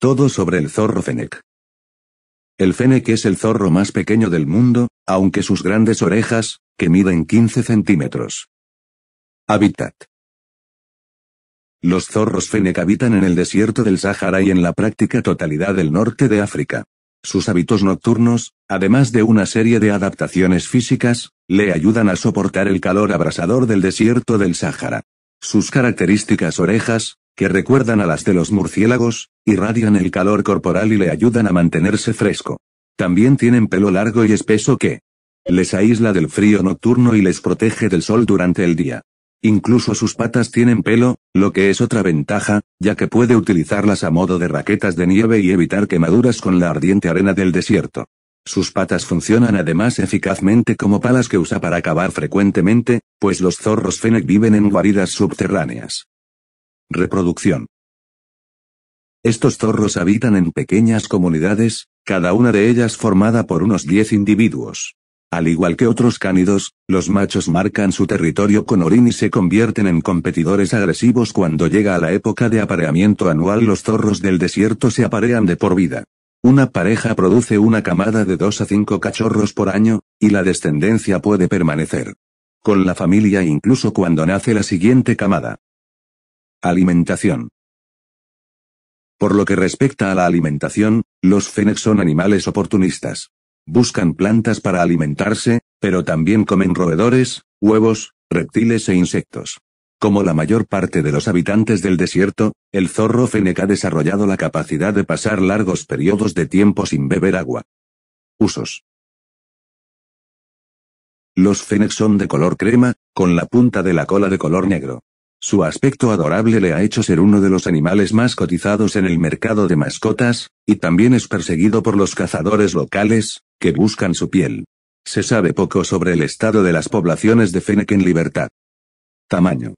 Todo sobre el zorro Fenec. El Fenec es el zorro más pequeño del mundo, aunque sus grandes orejas, que miden 15 centímetros. Hábitat. Los zorros Fenec habitan en el desierto del Sahara y en la práctica totalidad del norte de África. Sus hábitos nocturnos, además de una serie de adaptaciones físicas, le ayudan a soportar el calor abrasador del desierto del Sahara. Sus características orejas, que recuerdan a las de los murciélagos, irradian el calor corporal y le ayudan a mantenerse fresco. También tienen pelo largo y espeso que les aísla del frío nocturno y les protege del sol durante el día. Incluso sus patas tienen pelo, lo que es otra ventaja, ya que puede utilizarlas a modo de raquetas de nieve y evitar quemaduras con la ardiente arena del desierto. Sus patas funcionan además eficazmente como palas que usa para cavar frecuentemente, pues los zorros fennec viven en guaridas subterráneas. Reproducción. Estos zorros habitan en pequeñas comunidades, cada una de ellas formada por unos 10 individuos. Al igual que otros cánidos, los machos marcan su territorio con orín y se convierten en competidores agresivos cuando llega a la época de apareamiento anual. Los zorros del desierto se aparean de por vida. Una pareja produce una camada de 2 a 5 cachorros por año, y la descendencia puede permanecer con la familia incluso cuando nace la siguiente camada. Alimentación. Por lo que respecta a la alimentación, los fénex son animales oportunistas. Buscan plantas para alimentarse, pero también comen roedores, huevos, reptiles e insectos. Como la mayor parte de los habitantes del desierto, el zorro fenec ha desarrollado la capacidad de pasar largos periodos de tiempo sin beber agua. Usos. Los fénex son de color crema, con la punta de la cola de color negro. Su aspecto adorable le ha hecho ser uno de los animales más cotizados en el mercado de mascotas, y también es perseguido por los cazadores locales, que buscan su piel. Se sabe poco sobre el estado de las poblaciones de Fennec en libertad. Tamaño.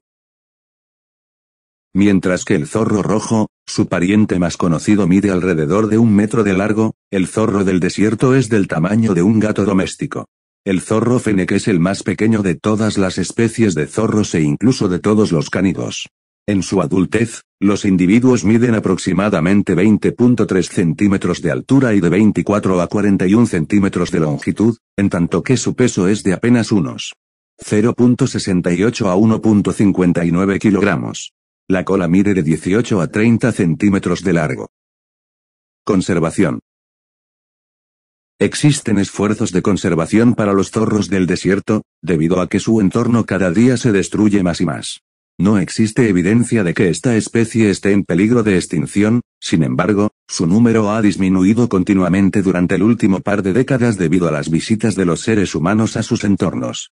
Mientras que el zorro rojo, su pariente más conocido mide alrededor de un metro de largo, el zorro del desierto es del tamaño de un gato doméstico. El zorro fennec es el más pequeño de todas las especies de zorros e incluso de todos los cánidos. En su adultez, los individuos miden aproximadamente 20.3 centímetros de altura y de 24 a 41 centímetros de longitud, en tanto que su peso es de apenas unos 0.68 a 1.59 kilogramos. La cola mide de 18 a 30 centímetros de largo. Conservación. Existen esfuerzos de conservación para los zorros del desierto, debido a que su entorno cada día se destruye más y más. No existe evidencia de que esta especie esté en peligro de extinción, sin embargo, su número ha disminuido continuamente durante el último par de décadas debido a las visitas de los seres humanos a sus entornos.